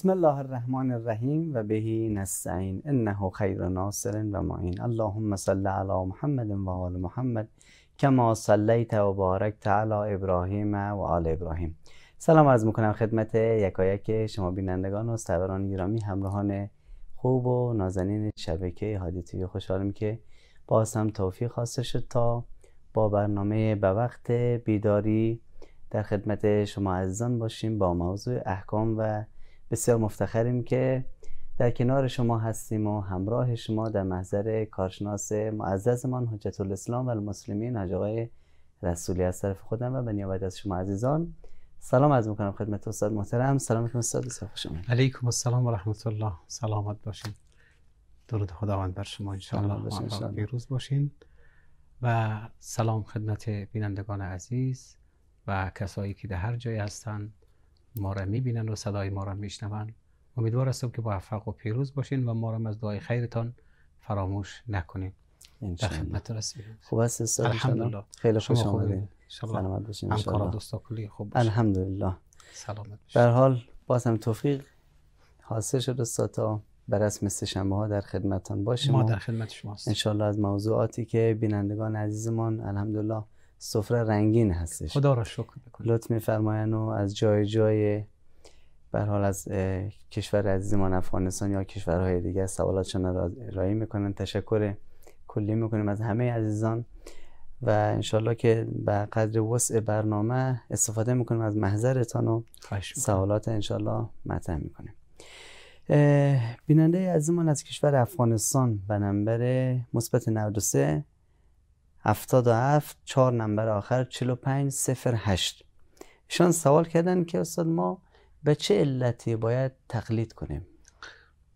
بسم الله الرحمن الرحیم و بهی نستعین انه خیر ناصر و معین اللهم صل علی محمد و آل محمد کما صلیت و بارکت علی ابراهیم و آل ابراهیم سلام عرض میکنم خدمت یکایک شما بینندگان و سروران گرامی همراهان خوب و نازنین شبکه هادی خوشحالم که باز هم توفیق خواسته شد تا با برنامه به وقت بیداری در خدمت شما عزیزان باشیم با موضوع احکام و بسیار مفتخریم که در کنار شما هستیم و همراه شما در محضر کارشناس معززمان حجت الاسلام و المسلمین حاج آقای رسولی از طرف خودم و به نیابت از شما عزیزان سلام از میکنم خدمت استاد محترم سلام علیکم استاد بسیار خوش علیکم السلام و رحمت الله سلامت باشین درود خداوند بر شما ان شاء الله باشین و سلام خدمت بینندگان عزیز و کسایی که در هر جایی هستند ما را میبینن و صدای ما را میشنون امیدوار هستم که موفق و پیروز باشین و ما را از دعای خیرتان فراموش نکنید در خدمت رسید خوب است الحمدلله خیلی خوش آمدید سلامت باشین دوستا کلی خوب باشین الحمدلله سلامت باشین در حال بازم توفیق حاصل شد تا بر اسم سه ها در خدمتان باشیم ما در خدمت شما شماست ان از موضوعاتی که بینندگان عزیزمان الحمدلله سفره رنگین هستش خدا را شکر بکنید لطف میفرماین و از جای جای بر حال از کشور عزیزمان افغانستان یا کشورهای دیگه سوالاتشان را ارائه میکنن تشکر کلی میکنیم از همه عزیزان و انشالله که به قدر وسع برنامه استفاده میکنیم از محضرتان و سوالات انشالله مطرح میکنیم بیننده عزیزمان از کشور افغانستان به نمبر مثبت 93 هفت چهار نمبر آخر 45 هشت ایشان سوال کردن که استاد ما به چه علتی باید تقلید کنیم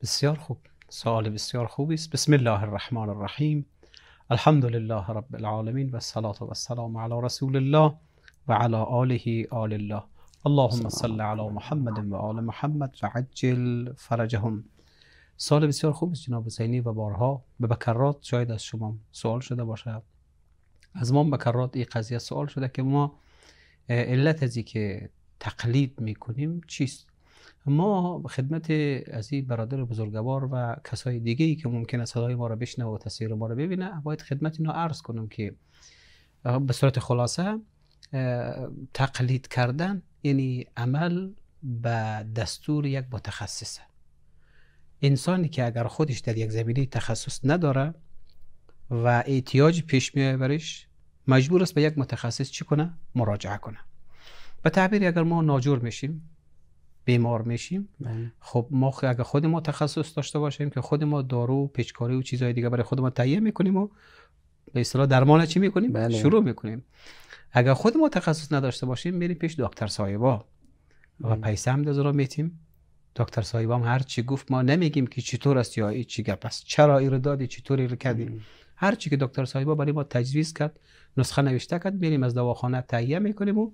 بسیار خوب سوال بسیار خوبی است بسم الله الرحمن الرحیم الحمد لله رب العالمین و الصلاة و السلام علی رسول الله و علی آله آل الله اللهم صل علی محمد و آل محمد و عجل فرجهم سوال بسیار خوب است جناب حسینی و بارها به بکرات شاید از شما سوال شده باشد از ما بکرات این قضیه سوال شده که ما علت ازی که تقلید میکنیم چیست ما خدمت از این برادر بزرگوار و کسای دیگه ای که ممکنه صدای ما را بشنوه و تصویر ما را ببینه باید خدمت اینا عرض کنم که به صورت خلاصه تقلید کردن یعنی عمل به دستور یک متخصصه انسانی که اگر خودش در یک زمینه تخصص نداره و احتیاج پیش میایه برش مجبور است به یک متخصص چی کنه مراجعه کنه به تعبیر اگر ما ناجور میشیم بیمار میشیم بله. خب ما اگر خود ما تخصص داشته باشیم که خود ما دارو و پیچکاری و چیزهای دیگه برای خود ما تهیه میکنیم و به اصطلاح درمان چی میکنیم بله. شروع میکنیم اگر خود ما تخصص نداشته باشیم میریم پیش دکتر صاحبا و بله. پیسه هم را میتیم دکتر صاحب هم هر چی گفت ما نمیگیم که چطور است یا چی گپ است چرا ای رو دادی چطور کردی بله. هر چی که دکتر با برای ما تجویز کرد نسخه نوشته کرد میریم از دواخانه تهیه میکنیم و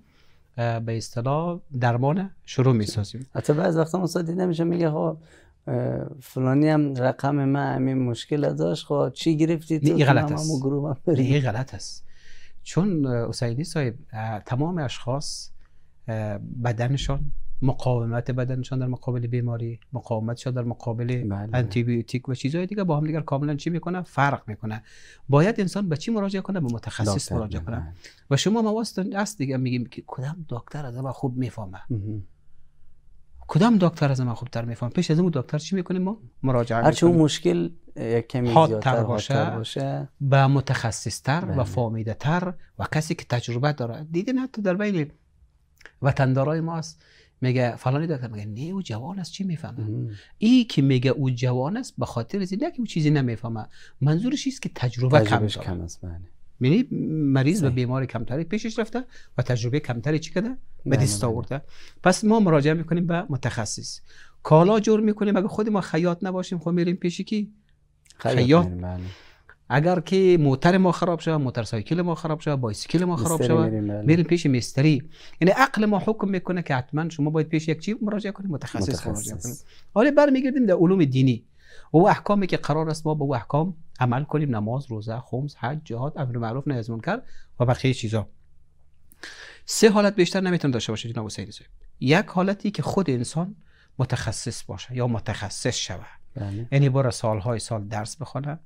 به اصطلاح درمان شروع میسازیم حتی بعض وقتا مصادی نمیشه میگه خب فلانی هم رقم من همین مشکل داشت خب چی گرفتی تو این غلط است این غلط است چون حسینی صاحب تمام اشخاص بدنشان مقاومت بدنشان در مقابل بیماری مقاومتشان در مقابل بیوتیک بله. و چیزهای دیگه با هم دیگر کاملا چی میکنه فرق میکنه باید انسان به چی مراجعه کنه به متخصص مراجعه کنه بله. و شما ما هست دیگه میگیم که کدام دکتر از ما خوب میفهمه کدام دکتر از ما خوبتر میفهمه پیش از اون دکتر چی میکنیم ما مراجعه هرچه اون مشکل یک کمی زیادتر باشه, باشه به متخصص تر و بله. فامیده و کسی که تجربه داره دیدین حتی در بین وطندارای ما هست میگه فلانی دکتر میگه نه او جوان است چی میفهمه ای که میگه او جوان است به خاطر نه که او چیزی نمیفهمه منظورش است که تجربه کم کم است بله. یعنی مریض و بیمار کمتری پیشش رفته و تجربه کمتری چی کرده به دست آورده پس ما مراجعه میکنیم به متخصص کالا جور میکنیم اگه خود ما خیاط نباشیم خب میریم پیش کی خیاط اگر که موتر ما خراب شود سایکل ما خراب شود بایسیکل ما خراب شود بله. میریم پیش میستری یعنی عقل ما حکم میکنه که حتما شما باید پیش یک چی مراجعه کنید متخصص, متخصص. مراجعه کنید حالا برمیگردیم در علوم دینی و احکامی که قرار است ما به احکام عمل کنیم نماز روزه خمس حج جهاد امر معروف نهی از منکر و بقیه چیزا سه حالت بیشتر نمیتونه داشته باشه جناب حسین یک حالتی که خود انسان متخصص باشه یا متخصص شود بله. یعنی بار سالهای سال درس بخونه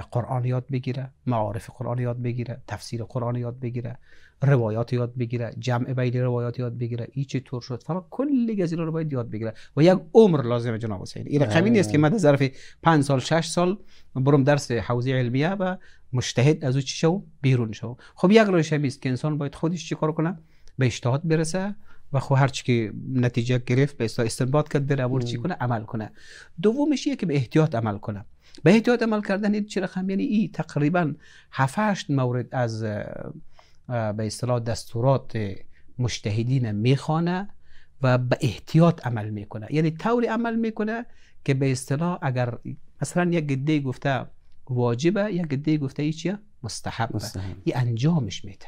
قرآن یاد بگیره معارف قرآن یاد بگیره تفسیر قرآن یاد بگیره روایات یاد بگیره جمع بین روایات یاد بگیره این چطور شد فقط کل گزیرا رو باید یاد بگیره و یک عمر لازمه جناب حسین این رقمی نیست که آره. من در ظرف 5 سال 6 سال برم درس حوزه علمیه و مجتهد از او چی شو بیرون شو خب یک روش است که انسان باید خودش چیکار کنه به اجتهاد برسه و خب هر چی که نتیجه گرفت به استنباط کرد بره چی کنه عمل کنه دومش که به احتیاط عمل کنه به احتیاط عمل کردن این چه رقم یعنی ای تقریبا 7 مورد از به اصطلاح دستورات مشتهدین میخوانه و به احتیاط عمل میکنه یعنی طوری عمل میکنه که به اصطلاح اگر مثلا یک گده گفته واجبه یک گده گفته ای چیه مستحبه مستحب. انجامش میده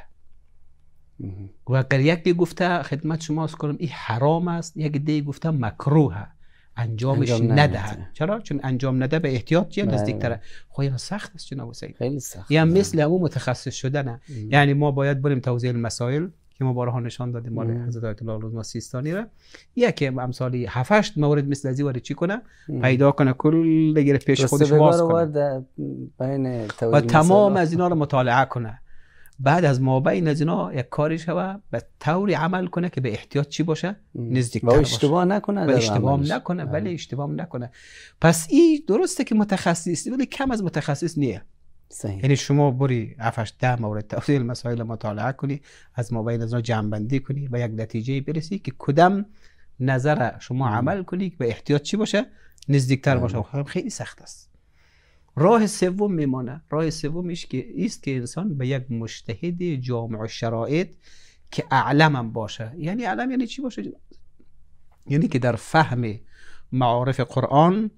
و اگر گفته خدمت شما کنم این حرام است یک دی گفته مکروه انجامش انجام ندهد چرا چون انجام نده به احتیاط یه بله، نزدیکتره بله. خیلی خب این سخت است جناب حسین خیلی سخت یعنی مثل او متخصص شدنه یعنی ما باید بریم توزیع المسائل که ما بارها نشان دادیم مال حضرت آیت الله سیستانی را یکی امثالی 8 مورد مثل از وارد چی کنه پیدا کنه کل گیر پیش خودش باز کنه و تمام از اینا رو مطالعه کنه بعد از ما بین از اینا یک کاری شوه به طوری عمل کنه که به احتیاط چی باشه نزدیک باشه اشتباه نکنه و اشتباه نکنه ولی اشتباه نکنه پس این درسته که متخصص ولی کم از متخصص نیه یعنی شما بری افش ده مورد تفصیل مسائل مطالعه کنی از ما بین از اینا جمع بندی کنی و یک نتیجه برسی که کدام نظر شما عمل کنی که به احتیاط چی باشه نزدیکتر باشه خب، خیلی سخت است راه سوم میمانه راه سومش که ایست که انسان به یک مشتهد جامع و شرایط که هم باشه یعنی علم یعنی چی باشه یعنی که در فهم معارف قرآن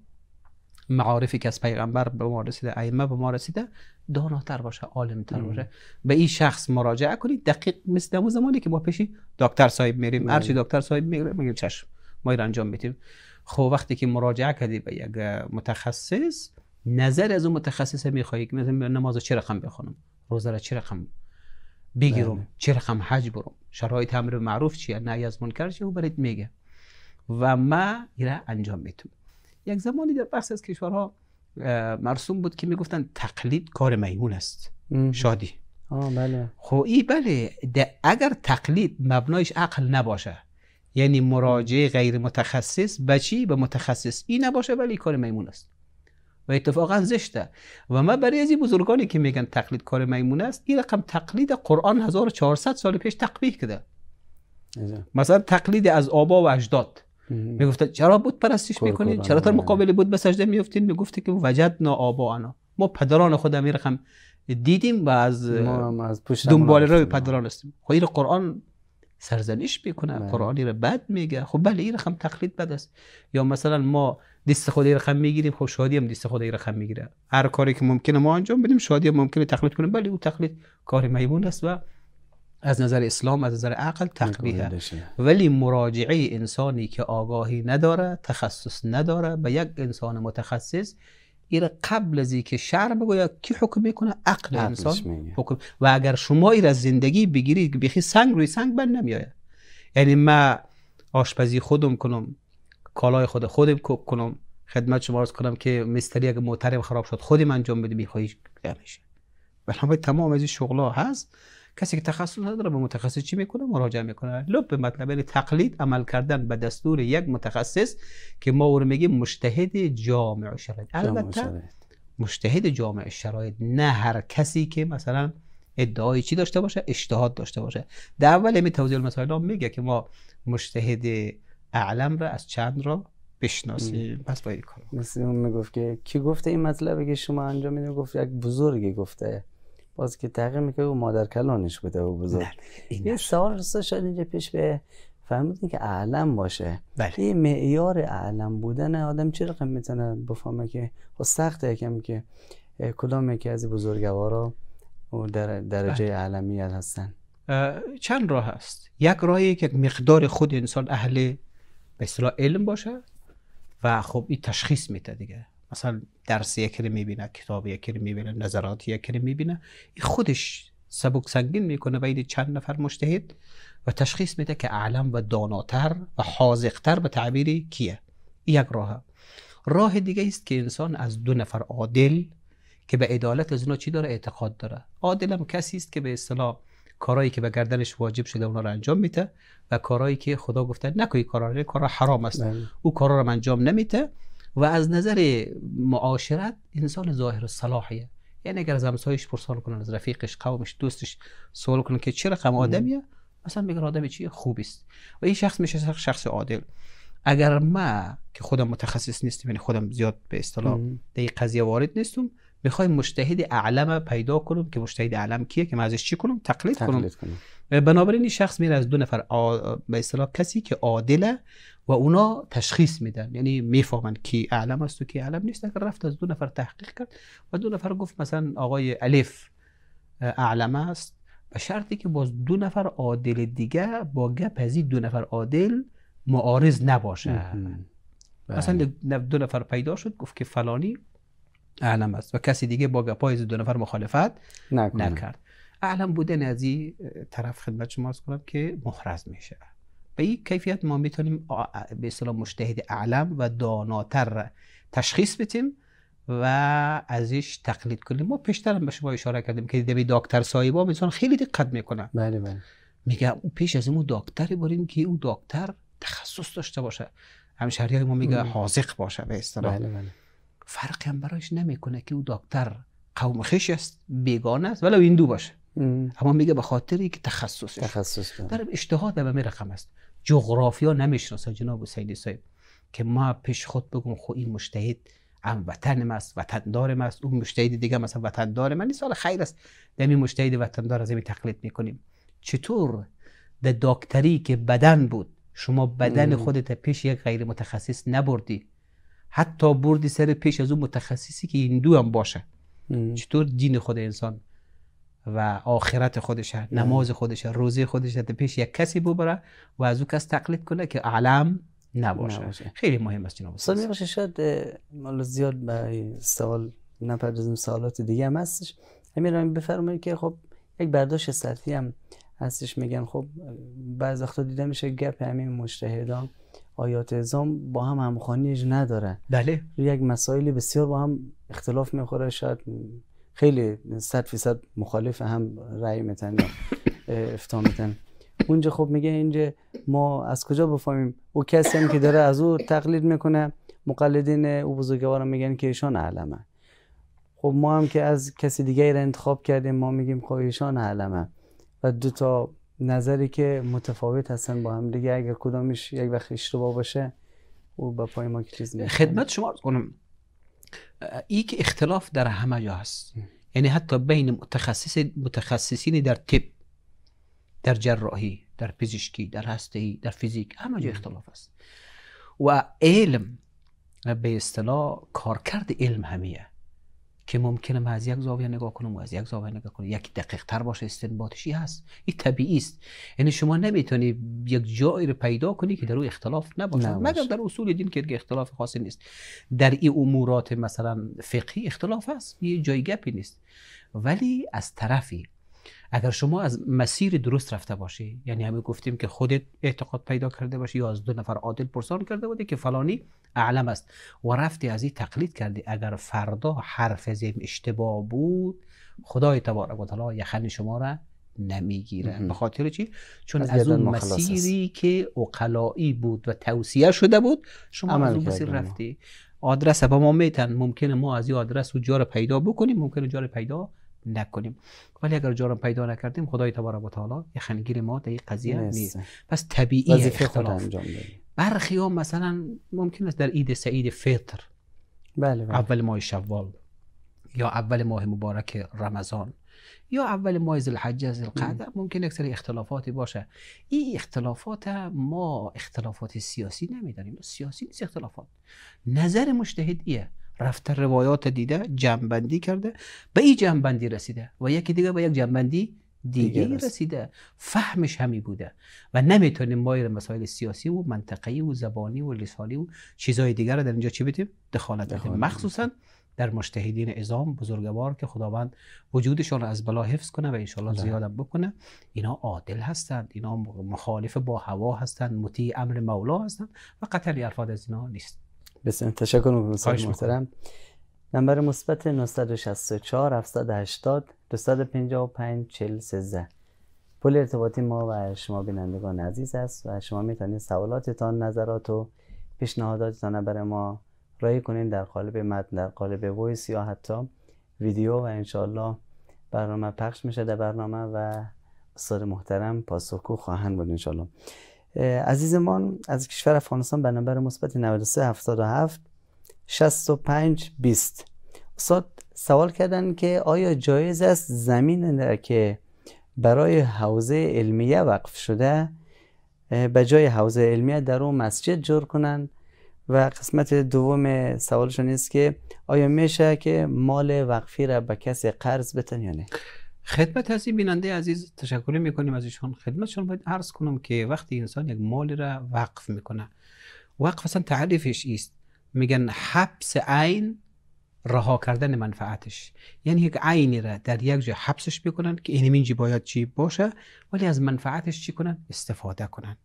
معارفی که از پیغمبر به ما رسیده ائمه به ما رسیده داناتر باشه عالم تر باشه به این شخص مراجعه کنید دقیق مثل دمو زمانی که با پیشی دکتر صاحب میریم چی دکتر صاحب میگه میگیم چشم ما این انجام میتیم خب وقتی که مراجعه کردی به یک متخصص نظر از اون متخصص میخواهی که مثلا نماز چه رقم بخونم روزه را چه رقم بگیرم بله. چه رقم حج برم شرایط امر معروف چیه نهی از منکر چیه او میگه و ما اینا انجام میتونم یک زمانی در بخش از کشورها مرسوم بود که میگفتن تقلید کار میمون است شادی بله خب بله اگر تقلید مبنایش عقل نباشه یعنی مراجعه غیر متخصص بچی به متخصص این نباشه ولی کار میمون است و اتفاقا زشته و ما برای از بزرگانی که میگن تقلید کار میمون است این رقم تقلید قرآن 1400 سال پیش تقبیح کرده مثلا تقلید از آبا و اجداد میگفته چرا بود پرستش میکنین چرا تر مقابل بود به سجده میفتین میگفته که وجدنا آبا انا ما پدران خودم این رقم دیدیم و از, از دنبال روی پدران هستیم خب این قرآن سرزنش میکنه بله. قرآنی رو بد میگه خب بله این رقم تقلید بد است یا مثلا ما دست خدای رقم میگیریم خب شادی هم دست خدای خم میگیره هر کاری که ممکنه ما انجام بدیم شادی هم ممکنه تقلید کنیم ولی بله، اون تقلید کار میمون است و از نظر اسلام از نظر عقل تقبیه ولی مراجعه انسانی که آگاهی نداره تخصص نداره به یک انسان متخصص این قبل از اینکه شعر بگوید کی حکم میکنه عقل انسان حکم و اگر شما این از زندگی بگیرید بخی سنگ روی سنگ بند نمیآید یعنی ما آشپزی خودم کنم کالای خود خودم کنم خدمت شما عرض کنم که مستری اگه محترم خراب شد خودم انجام بده میخوای میشه ولی تمام از این ها هست کسی که تخصص نداره به متخصص چی میکنه مراجعه میکنه لب به مطلب یعنی تقلید عمل کردن به دستور یک متخصص که ما اون میگیم مجتهد جامع شرایط البته مجتهد جامع شرایط نه هر کسی که مثلا ادعای چی داشته باشه اجتهاد داشته باشه در اول می توضیح مسائل میگه که ما مجتهد اعلم را از چند را بشناسیم پس باید کار مثل اون میگفت که کی گفته این مطلب که شما انجام میده گفت یک بزرگی گفته باز که تحقیق میکنه و مادر کلانش بوده و بزرگ بله، یه سوال رسته شد اینجا پیش به فهمیدین که اعلم باشه بله. این معیار اعلم بودن آدم چه رقم میتونه بفهمه که خب سخت یکم که کدام یکی از بزرگوارا و در درجه بله. اعلمیت هستن چند راه هست یک راهی که مقدار خود انسان اهل به اصطلاح علم باشه و خب این تشخیص میده دیگه مثلا درس یکی میبینه کتاب یکی میبینه نظرات یکی میبینه این خودش سبک سنگین میکنه بین چند نفر مجتهد و تشخیص میده که اعلم و داناتر و حاضقتر به تعبیری کیه این یک راه راه دیگه است که انسان از دو نفر عادل که به عدالت از اونا چی داره اعتقاد داره عادل هم کسی است که به اصطلاح کارهایی که به گردنش واجب شده اونها رو انجام میده و کارهایی که خدا گفته نکوی کارا رو یعنی کارا حرام است بله. او کارا رو انجام نمیده و از نظر معاشرت انسان ظاهر صلاحیه یعنی اگر از همسایش پرسال کنن از رفیقش قومش دوستش سوال کنه که چه رقم آدمیه مثلا میگن آدم چی خوبی است و این شخص میشه شخص عادل اگر ما که خودم متخصص نیستم یعنی خودم زیاد به اصطلاح قضیه وارد نیستم میخوای مجتهد اعلم پیدا کنم که مشتهد اعلم کیه که من ازش چی کنم تقلید, تقلید کنم بنابراین این شخص میره از دو نفر آ... به اصطلاح کسی که عادله و اونا تشخیص میدن یعنی میفهمن کی اعلم است و کی اعلم نیست اگر رفت از دو نفر تحقیق کرد و دو نفر گفت مثلا آقای الف اعلم است و شرطی که باز دو نفر عادل دیگه با گپ از دو نفر عادل معارض نباشه مثلا بله. دو نفر پیدا شد گفت که فلانی اعلم است و کسی دیگه با گپای دو نفر مخالفت نکرد اعلم بودن از این طرف خدمت شما کنم که محرز میشه به این کیفیت ما میتونیم به اصطلاح مجتهد اعلم و داناتر تشخیص بدیم و ازش تقلید کنیم ما پیشتر هم به شما اشاره کردیم که دیدم دکتر سایبا مثلا خیلی دقت میکنه بله بله میگه او پیش از اون دکتری بریم که او دکتر تخصص داشته باشه همشهری ما میگه حاضق باشه به اصطلاح بله بله فرقی هم برایش نمیکنه که او دکتر قوم خیش است بیگانه است ولو هندو باشه اما میگه به خاطر که تخصصش تخصص در اجتهاد به می رقم است جغرافیا نمیشناسه جناب سید صاحب که ما پیش خود بگم خو این مجتهد ام وطن ما است وطن دار است اون مجتهد دیگه مثلا وطن دار من سال خیر است دمی مجتهد وطن دار از این تقلید میکنیم چطور در داکتری که بدن بود شما بدن خودت پیش یک غیر متخصص نبردی حتی بردی سر پیش از اون متخصصی که هندو هم باشه ام. چطور دین خود انسان و آخرت خودش، نماز خودش، روزه خودشه پیش یک کسی ببره و از او کس تقلید کنه که علم نباشه, نباشه. خیلی مهم است جناب استاد باشه شاید مال زیاد به سوال نپردازیم سوالات دیگه هم هستش همین بفرمایید که خب یک برداشت سطحی هم هستش میگن خب بعض وقتا دیده میشه گپ همین مجتهدان آیات اعظام با هم همخوانیش نداره بله یک مسائل بسیار با هم اختلاف میخوره شاید خیلی صد فیصد مخالف هم رأی میتن افتا میتن اونجا خب میگه اینجا ما از کجا بفهمیم او کسی هم که داره از او تقلید میکنه مقلدین او بزرگوار میگن که ایشان علمه خب ما هم که از کسی دیگه را انتخاب کردیم ما میگیم خب ایشان علمه و دو تا نظری که متفاوت هستن با هم دیگه اگر کدامش یک وقت اشتباه باشه او با پای ما چیز میکنه خدمت شما کنم ای که اختلاف در همه جا هست یعنی حتی بین متخصص متخصصین در طب در جراحی در پزشکی در هسته در فیزیک همه جا اختلاف است و علم به اصطلاح کارکرد علم همیه که ممکنه من از یک زاویه نگاه کنم و از یک زاویه نگاه کنم یک دقیق تر باشه استنباطشی هست این طبیعی است یعنی شما نمیتونی یک جایی رو پیدا کنی که در او اختلاف نباشه مگر در اصول دین که اختلاف خاصی نیست در این امورات مثلا فقهی اختلاف هست یه جای گپی نیست ولی از طرفی اگر شما از مسیر درست رفته باشی یعنی همه گفتیم که خودت اعتقاد پیدا کرده باشی یا از دو نفر عادل پرسان کرده بوده که فلانی اعلم است و رفتی از این تقلید کردی اگر فردا حرف این اشتباه بود خدای تبارک و تعالی یخن شما را نمیگیره به خاطر چی چون از, اون مسیری که اقلایی بود و توصیه شده بود شما از اون مسیر رفتی آدرس به ما میتن ممکنه ما از این آدرس و پیدا بکنیم ممکنه جا پیدا نکنیم ولی اگر جرم پیدا نکردیم خدای تبارک و تعالی یخنگیر ما در این قضیه نیست پس طبیعی اختلاف انجام برخی ها مثلا ممکن است در عید سعید فطر بله, بله. اول ماه شوال یا اول ماه مبارک رمضان یا اول ماه ذوالحجه ذوالقعده ممکن اکثر اختلافاتی باشه این اختلافات ما اختلافات سیاسی نمیداریم سیاسی نیست اختلافات نظر مجتهدیه رفته روایات دیده جنبندی کرده به این جنبندی رسیده و یکی دیگه به یک جنبندی دیگه, دیگه رسیده فهمش همی بوده و نمیتونیم مایه مسائل سیاسی و منطقی و زبانی و لسانی و چیزای دیگر رو در اینجا چی بتیم؟ دخالت بدیم مخصوصا در مشتهدین ازام بزرگوار که خداوند وجودشان را از بلا حفظ کنه و انشالله بله. زیادم بکنه اینا عادل هستند اینا مخالف با هوا هستند مطیع امر مولا هستند و قطعی الفاظ از اینا نیست بسیار تشکر کنم محترم نمبر مثبت 964 780 255 40 13 پل ارتباطی ما و شما بینندگان عزیز است و شما میتونید سوالاتتان نظرات و پیشنهاداتتان را برای ما رای کنید در قالب متن در قالب وایس یا حتی ویدیو و انشالله برنامه پخش میشه در برنامه و استاد محترم پاسخگو خواهند بود انشالله عزیزمان از کشور افغانستان به نمبر مثبت 93 77 65 20 استاد سوال کردن که آیا جایز است زمین که برای حوزه علمیه وقف شده به جای حوزه علمیه در اون مسجد جور کنند و قسمت دوم سوالشون است که آیا میشه که مال وقفی را به کسی قرض بتن یا نه خدمت هستی بیننده عزیز تشکر میکنیم از ایشون خدمتشون باید عرض کنم که وقتی انسان یک مالی را وقف میکنه وقف اصلا تعریفش ایست میگن حبس عین رها کردن منفعتش یعنی یک عینی را در یک جا حبسش میکنن که این اینجا باید چی باشه ولی از منفعتش چی کنن استفاده کنن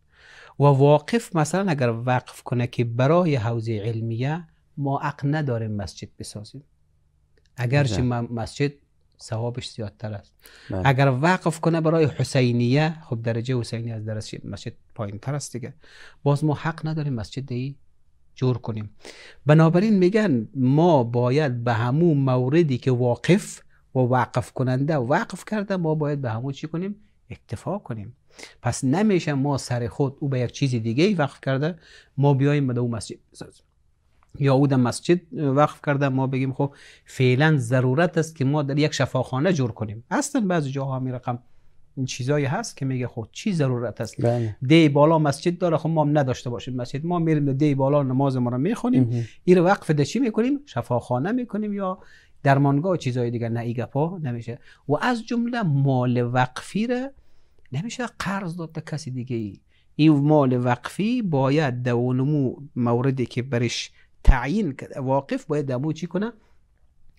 و واقف مثلا اگر وقف کنه که برای حوزه علمیه ما نداره نداریم مسجد بسازیم اگرچه مسجد ثوابش زیادتر است بله. اگر وقف کنه برای حسینیه خب درجه حسینی از درس مسجد پایین تر است دیگه باز ما حق نداریم مسجد دی جور کنیم بنابراین میگن ما باید به همون موردی که واقف و وقف کننده وقف کرده ما باید به همون چی کنیم اکتفا کنیم پس نمیشه ما سر خود او به یک چیز دیگه وقف کرده ما بیاییم به اون مسجد بسازیم یا او در مسجد وقف کرده ما بگیم خب فعلا ضرورت است که ما در یک شفاخانه جور کنیم اصلا بعضی جاها می رقم این چیزایی هست که میگه خب چی ضرورت است بله. دی بالا مسجد داره خب ما هم نداشته باشیم مسجد ما میریم دی بالا نماز ما رو میخونیم این وقف ده چی میکنیم شفاخانه میکنیم یا درمانگاه و چیزای دیگه نه ایگپا نمیشه و از جمله مال وقفی را نمیشه قرض داد به کسی دیگه ای این مال وقفی باید دونمو موردی که برش تعیین واقف باید دمو چی کنه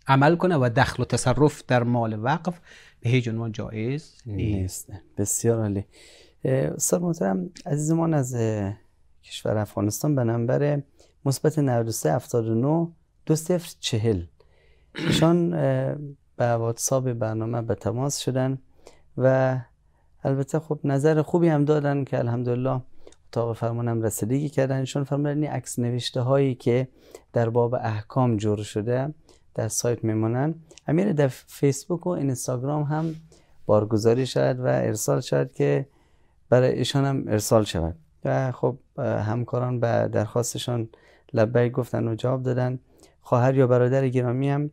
عمل کنه و دخل و تصرف در مال وقف به هیچ عنوان جایز نیست بسیار عالی استاد محترم عزیزمان از کشور افغانستان به نمبر مثبت 93 79 دو صفر ایشان به واتساب برنامه به تماس شدن و البته خب نظر خوبی هم دادن که الحمدلله تا فرمانم رسیدگی کردن ایشون فرمودن این عکس نوشته هایی که در باب احکام جور شده در سایت میمونن امیر در فیسبوک و اینستاگرام هم بارگذاری شد و ارسال شد که برای ایشان هم ارسال شود و خب همکاران به درخواستشان لبای گفتن و جواب دادن خواهر یا برادر گرامی هم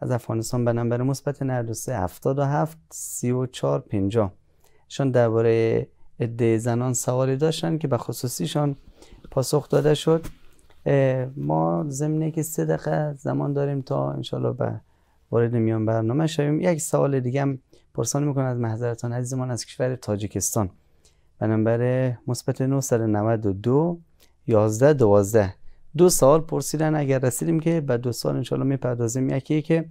از افغانستان به نمبر مثبت 93 77 34 شان درباره عده زنان سوالی داشتن که به خصوصیشان پاسخ داده شد ما زمینه که سه دقیقه زمان داریم تا انشالله به وارد میان برنامه شویم یک سوال دیگه هم پرسان میکنه از محضرتان عزیزمان از کشور تاجیکستان به نمبر مثبت 992 11 12 دو سال پرسیدن اگر رسیدیم که بعد دو سال انشالله میپردازیم یکی که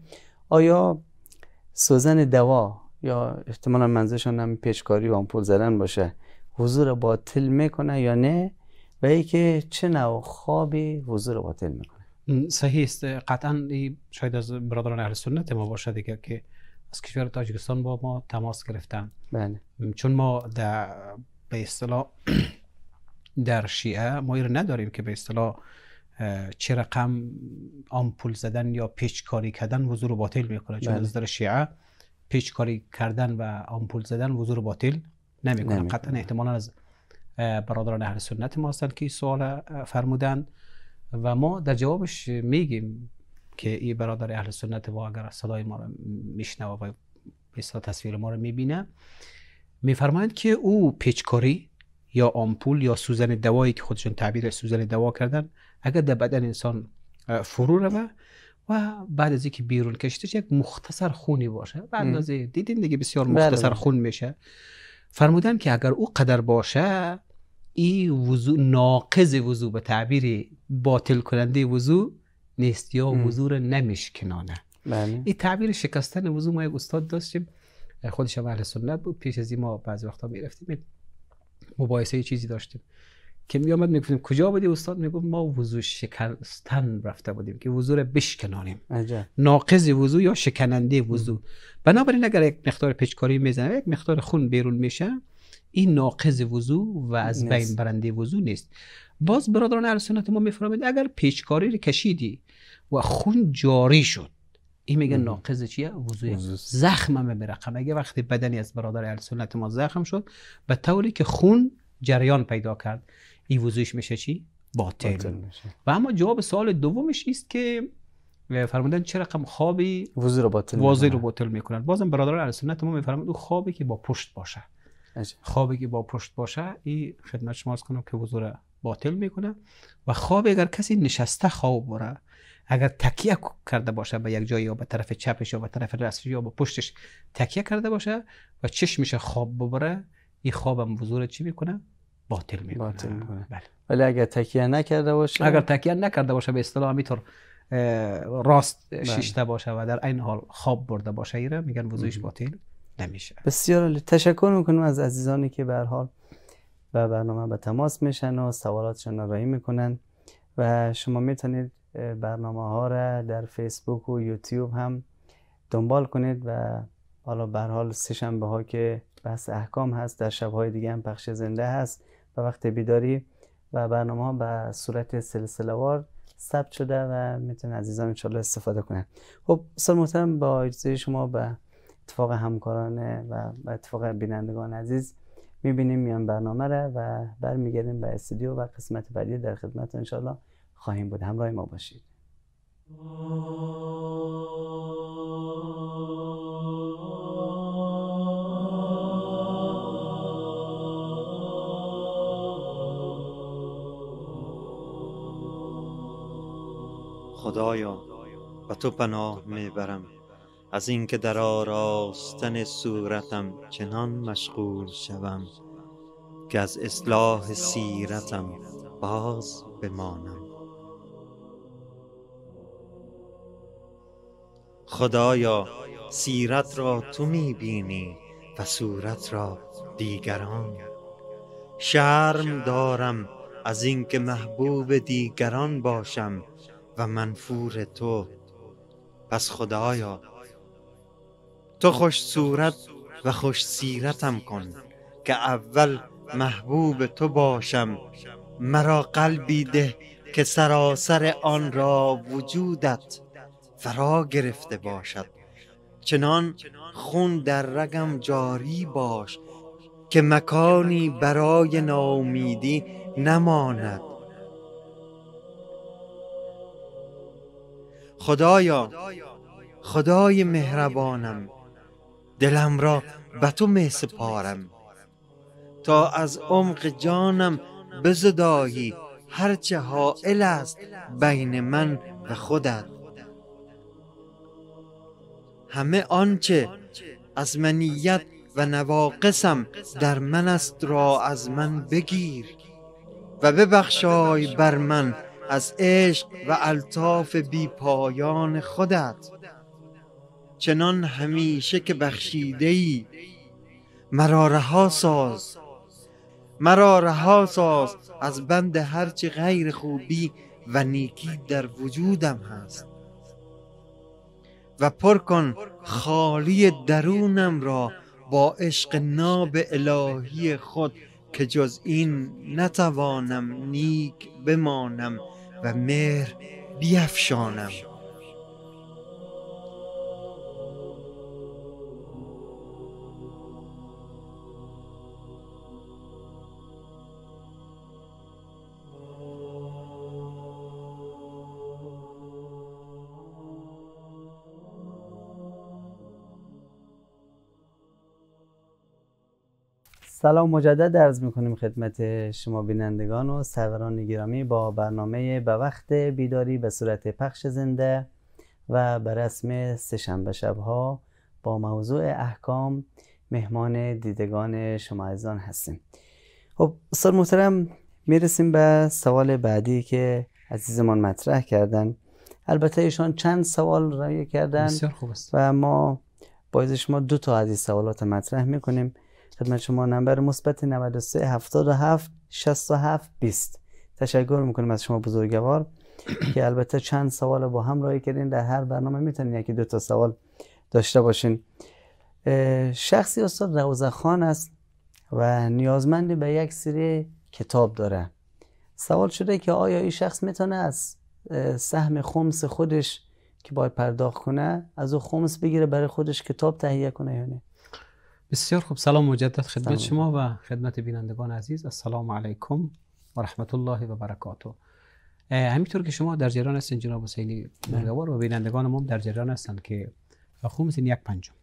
آیا سوزن دوا یا احتمالا منزشان هم پیچکاری و آمپول زدن باشه حضور باطل میکنه یا نه و که چه نوع خوابی حضور باطل میکنه صحیح است قطعا شاید از برادران اهل سنت ما باشه دیگه که از کشور تاجیکستان با ما تماس گرفتن بله چون ما در به اصطلاح در شیعه ما ایر نداریم که به اصطلاح چه رقم آمپول زدن یا پیچکاری کردن حضور باطل میکنه چون از در بله. شیعه پیچکاری کردن و آمپول زدن وضور باطل کنه قطعا احتمالا از برادران اهل سنت ما که این سوال فرمودن و ما در جوابش میگیم که این برادر اهل سنت ما اگر صدای ما رو میشنوه و بسیار تصویر ما رو میبینه میفرمایند که او پیچکاری یا آمپول یا سوزن دوایی که خودشون تعبیر سوزن دوا کردن اگر در بدن انسان فرو روه و بعد از اینکه بیرون کشیدش یک مختصر خونی باشه به اندازه دیدین دیگه بسیار بله، مختصر بله. خون میشه فرمودن که اگر او قدر باشه ای وضو ناقض وضو به تعبیر باطل کننده وضو نیست یا وضو را نمیشکنانه بله. این تعبیر شکستن وضو ما یک استاد داشتیم خودش هم اهل سنت بود پیش از این ما بعضی وقتا میرفتیم مباحثه چیزی داشتیم که می آمد میگفتیم کجا بودی استاد میگفت ما وضو شکستن رفته بودیم که وضو را بشکنانیم ناقض وضو یا شکننده وضو بنابراین اگر یک مقدار پیچکاری میزنه یک مقدار خون بیرون میشه این ناقض وضو و از بین برنده وضو نیست باز برادران اهل سنت ما میفرمایند اگر پیچکاری رو کشیدی و خون جاری شد این میگه ناقض چیه وضو زخم هم برقم اگه وقتی بدنی از برادر اهل سنت ما زخم شد به طوری که خون جریان پیدا کرد وضوعش میشه چی باطل, میشه. و اما جواب سوال دومش است که فرمودن چه رقم خوابی وضوع رو باطل وضوع رو باطل میکنن بازم برادران علی سنت ما میفرمایند او خوابی که با پشت باشه خوابی که با پشت باشه این خدمت شما عرض کنم که وضوع باطل میکنه و خواب اگر کسی نشسته خواب بره اگر تکیه کرده باشه به یک جایی یا به طرف چپش یا به طرف راستش یا به پشتش تکیه کرده باشه و چشمش خواب ببره این خوابم وضو چی میکنه باطل میکنه باطل بله. ولی اگر تکیه نکرده باشه اگر تکیه نکرده باشه به اصطلاح میتور راست بله. شیشته باشه و در این حال خواب برده باشه ایره میگن وضوعش باطل نمیشه بسیار تشکر میکنم از عزیزانی که به حال و برنامه به تماس میشن و رو رایی میکنن و شما میتونید برنامه ها را در فیسبوک و یوتیوب هم دنبال کنید و حالا به حال سه شنبه ها که بس احکام هست در شب های دیگه هم پخش زنده هست وقت بیداری و برنامه ها به صورت سلسله وار ثبت شده و میتونن عزیزان انشالله استفاده کنن خب سال محترم با اجازه شما به اتفاق همکاران و به اتفاق بینندگان عزیز میبینیم میان برنامه را و برمیگردیم به استودیو و قسمت بعدی در خدمت انشالله خواهیم بود همراه ما باشید خدایا و تو پناه میبرم از اینکه در آراستن صورتم چنان مشغول شوم که از اصلاح سیرتم باز بمانم خدایا سیرت را تو میبینی و صورت را دیگران شرم دارم از اینکه محبوب دیگران باشم و منفور تو پس خدایا تو خوش صورت و خوش سیرتم کن که اول محبوب تو باشم مرا قلبی ده که سراسر آن را وجودت فرا گرفته باشد چنان خون در رگم جاری باش که مکانی برای ناامیدی نماند خدایا خدای مهربانم دلم را به تو می سپارم تا از عمق جانم بزدایی هرچه حائل است بین من و خودت همه آنچه از منیت و نواقصم در من است را از من بگیر و ببخشای بر من از عشق و الطاف بی پایان خودت چنان همیشه که بخشیده ای مرا رها ساز مرا رها ساز از بند هرچه غیر خوبی و نیکی در وجودم هست و پر کن خالی درونم را با عشق ناب الهی خود که جز این نتوانم نیک بمانم و مهر بیافشانم سلام مجدد درز میکنیم خدمت شما بینندگان و سروران گرامی با برنامه به وقت بیداری به صورت پخش زنده و به رسم سهشنبه شبها با موضوع احکام مهمان دیدگان شما عزیزان هستیم خب استاد محترم میرسیم به سوال بعدی که عزیزمان مطرح کردن البته ایشان چند سوال رایه کردن و ما با شما دو تا از این سوالات مطرح میکنیم خدمت شما نمبر مثبت 93 77 67 20 تشکر میکنم از شما بزرگوار که البته چند سوال با هم رای کردین در هر برنامه میتونین یکی دو تا سوال داشته باشین شخصی استاد روزه خان است و نیازمند به یک سری کتاب داره سوال شده که آیا این شخص میتونه از سهم خمس خودش که باید پرداخت کنه از او خمس بگیره برای خودش کتاب تهیه کنه یا نه بسیار خوب سلام مجدد خدمت شما و خدمت بینندگان عزیز السلام علیکم و رحمت الله و برکاته همینطور که شما در جریان هستین جناب حسینی مرگوار و بینندگان ما در جریان هستند که مثل یک پنجم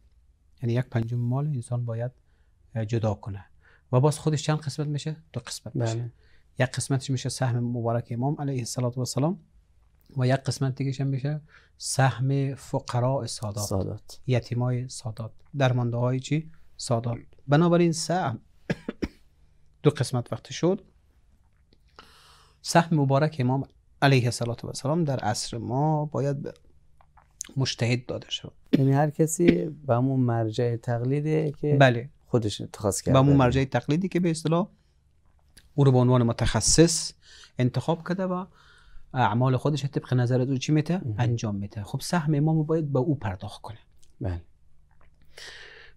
یعنی یک پنجم مال انسان باید جدا کنه و باز خودش چند قسمت میشه دو قسمت میشه بله. یک قسمتش میشه سهم مبارک امام علیه السلام و یک قسمت دیگه میشه سهم فقرا سادات, سادات. یتیمای سادات درمانده های چی سادات بنابراین سهم دو قسمت وقتی شد سهم مبارک امام علیه السلام در عصر ما باید به مشتهد داده شد یعنی هر کسی به همون مرجع تقلیده که بله خودش انتخاب کرده به همون مرجع تقلیدی که به اصطلاح او رو به عنوان متخصص انتخاب کرده و اعمال خودش طبق نظر او چی میته انجام میته. خب سهم امام باید به او پرداخت کنه بله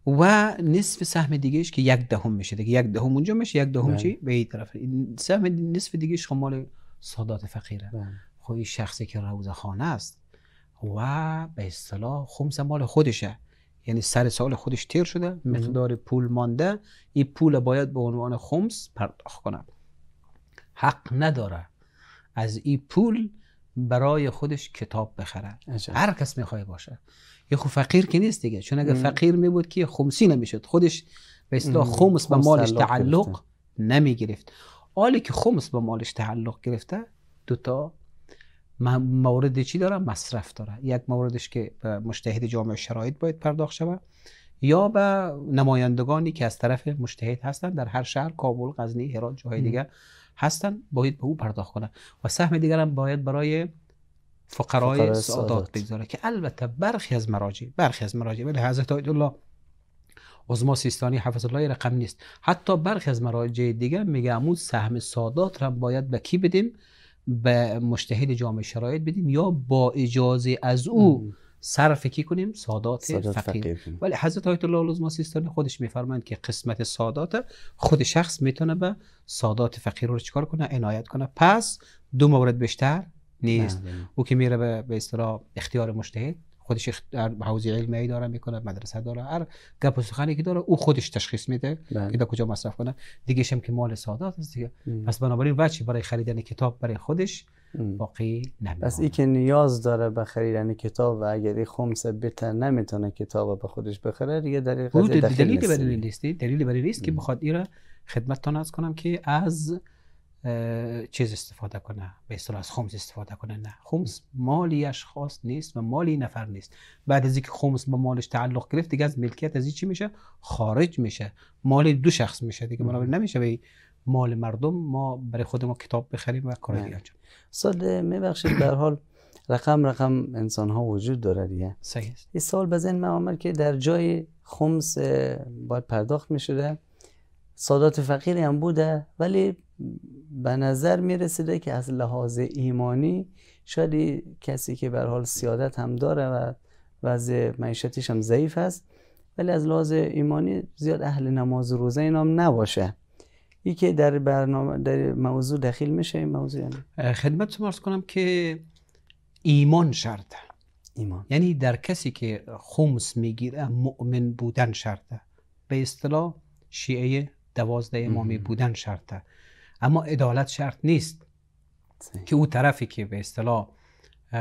و نصف سهم دیگهش که یک دهم میشه دیگه یک دهم ده اونجا میشه یک دهم بله. چی به این طرف سهم نصف دیگهش خب مال سادات فقیره بله. خب این شخصی که روزه خانه است و به اصطلاح خمس مال خودشه یعنی سر سال خودش تیر شده بله. مقدار پول مانده این پول باید به عنوان خمس پرداخت کنه حق نداره از این پول برای خودش کتاب بخره هر کس میخواه باشه یه فقیر که نیست دیگه چون اگه فقیر می بود که خمسی نمیشد خودش به اصطلاح خمس به مالش تعلق نمی گرفت حالی که خمس به مالش تعلق گرفته دوتا مورد چی داره مصرف داره یک موردش که مشتهد جامعه شرایط باید پرداخت شود یا به نمایندگانی که از طرف مشتهد هستند در هر شهر کابل غزنی هرات جاهای دیگه هستند باید به او پرداخت کنه. و سهم دیگر هم باید برای فقرای سعادات بگذاره که البته برخی از مراجع برخی از مراجع ولی بله، حضرت آیت الله عظما سیستانی حفظ الله رقم نیست حتی برخی از مراجع دیگه میگه امون سهم سادات را باید به کی بدیم به مشتهد جامعه شرایط بدیم یا با اجازه از او صرف کی کنیم سادات, فقیر. ولی حضرت آیت الله عظما سیستانی خودش میفرمایند که قسمت سادات خود شخص میتونه به سادات فقیر رو چکار کنه عنایت کنه پس دو مورد بیشتر نیست بله. او که میره به اصطلاح اختیار مشتهد، خودش در حوزه علم داره میکنه مدرسه داره هر گپ و سخنی که داره او خودش تشخیص میده که بله. در کجا مصرف کنه دیگه هم که مال سادات است دیگه پس بنابراین وچی برای خریدن کتاب برای خودش باقی نمیمونه پس این که نیاز داره به خریدن کتاب و اگر این خمس بتر نمیتونه کتاب به خودش بخره دیگه در قضیه دلیلی برای نیست دلیلی برای نیست که بخواد ایرا خدمتتون از کنم که از چیز استفاده کنه به اصطلاح از خمس استفاده کنه نه خمس مالی اشخاص نیست و مالی نفر نیست بعد از اینکه خمس به مالش تعلق گرفت دیگه از ملکیت از این چی میشه خارج میشه مال دو شخص میشه دیگه برابر نمیشه به مال مردم ما برای خود ما کتاب بخریم و کار دیگه انجام سال میبخشید در حال رقم رقم انسان ها وجود داره دیگه صحیح این سال بزن ما که در جای خمس باید پرداخت میشده سادات فقیری هم بوده ولی به نظر می که از لحاظ ایمانی شاید کسی که به حال سیادت هم داره و وضع معیشتیش هم ضعیف است ولی از لحاظ ایمانی زیاد اهل نماز و روزه اینام نباشه ای که در برنامه در موضوع دخیل میشه این موضوع یعنی. خدمت شما کنم که ایمان شرطه ایمان یعنی در کسی که خمس میگیره مؤمن بودن شرطه به اصطلاح شیعه دوازده امامی بودن شرطه اما عدالت شرط نیست که او طرفی که به اصطلاح